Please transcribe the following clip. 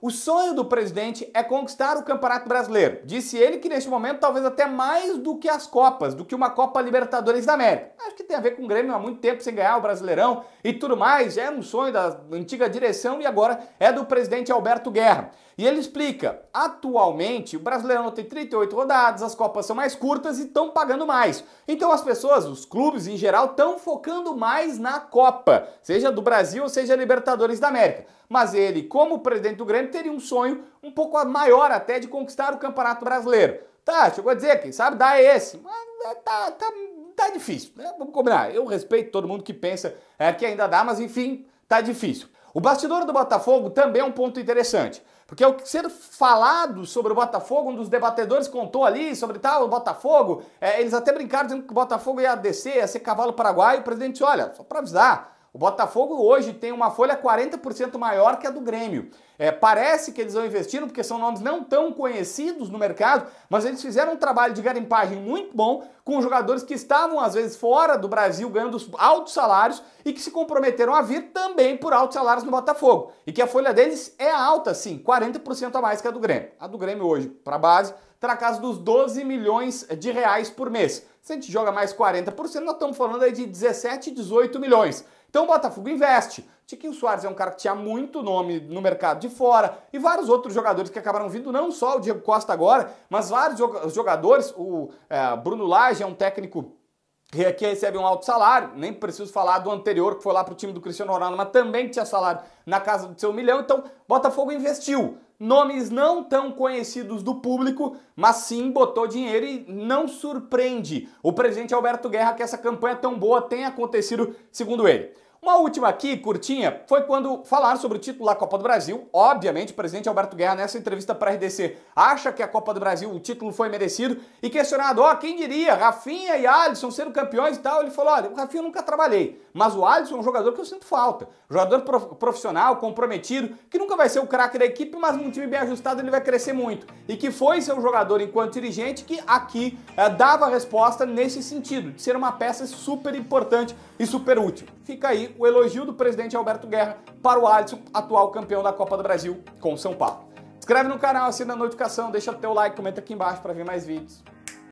O sonho do presidente é conquistar o Campeonato Brasileiro. Disse ele que neste momento talvez até mais do que as Copas, do que uma Copa Libertadores da América. Acho que tem a ver com o Grêmio há muito tempo sem ganhar o Brasileirão e tudo mais. Era é um sonho da antiga direção e agora é do presidente Alberto Guerra. E ele explica: atualmente o Brasileirão tem 38 rodadas, as Copas são mais curtas e estão pagando mais. Então as pessoas, os clubes em geral, estão focando mais na Copa, seja do Brasil, ou seja Libertadores da América. Mas ele, como presidente do Grêmio, teria um sonho um pouco maior até de conquistar o Campeonato Brasileiro. Tá, chegou a dizer, quem sabe dá esse, mas né, tá, tá, tá difícil. Né? Vamos combinar. Eu respeito todo mundo que pensa é, que ainda dá, mas enfim, tá difícil. O bastidor do Botafogo também é um ponto interessante, porque o que ser falado sobre o Botafogo, um dos debatedores contou ali sobre tal, o Botafogo, é, eles até brincaram dizendo que o Botafogo ia descer, ia ser cavalo paraguaio, o presidente disse, olha, só para avisar, o Botafogo hoje tem uma folha 40% maior que a do Grêmio. É, parece que eles vão investindo, porque são nomes não tão conhecidos no mercado, mas eles fizeram um trabalho de garimpagem muito bom com jogadores que estavam, às vezes, fora do Brasil, ganhando altos salários e que se comprometeram a vir também por altos salários no Botafogo. E que a folha deles é alta, sim, 40% a mais que a do Grêmio. A do Grêmio hoje, para a base, terá casa dos 12 milhões de reais por mês. Se a gente joga mais 40%, nós estamos falando aí de 17, 18 milhões. Então o Botafogo investe. Tiquinho Soares é um cara que tinha muito nome no mercado de fora e vários outros jogadores que acabaram vindo, não só o Diego Costa agora, mas vários jogadores. O é, Bruno Lage é um técnico que recebe um alto salário, nem preciso falar do anterior que foi lá para o time do Cristiano Ronaldo, mas também tinha salário na casa do seu milhão, então Botafogo investiu nomes não tão conhecidos do público, mas sim botou dinheiro e não surpreende. O presidente Alberto Guerra que essa campanha tão boa tenha acontecido, segundo ele. Uma última aqui, curtinha, foi quando falaram sobre o título da Copa do Brasil. Obviamente, o presidente Alberto Guerra, nessa entrevista para a RDC, acha que a Copa do Brasil, o título foi merecido. E questionado, ó, oh, quem diria, Rafinha e Alisson sendo campeões e tal. Ele falou, olha, o Rafinha eu nunca trabalhei, mas o Alisson é um jogador que eu sinto falta. Jogador profissional, comprometido, que nunca vai ser o craque da equipe, mas num time bem ajustado ele vai crescer muito. E que foi seu jogador enquanto dirigente que aqui eh, dava a resposta nesse sentido, de ser uma peça super importante e super útil. Fica aí o elogio do presidente Alberto Guerra para o Alisson, atual campeão da Copa do Brasil com o São Paulo. Inscreve no canal, assina a notificação, deixa o teu like, comenta aqui embaixo para ver mais vídeos.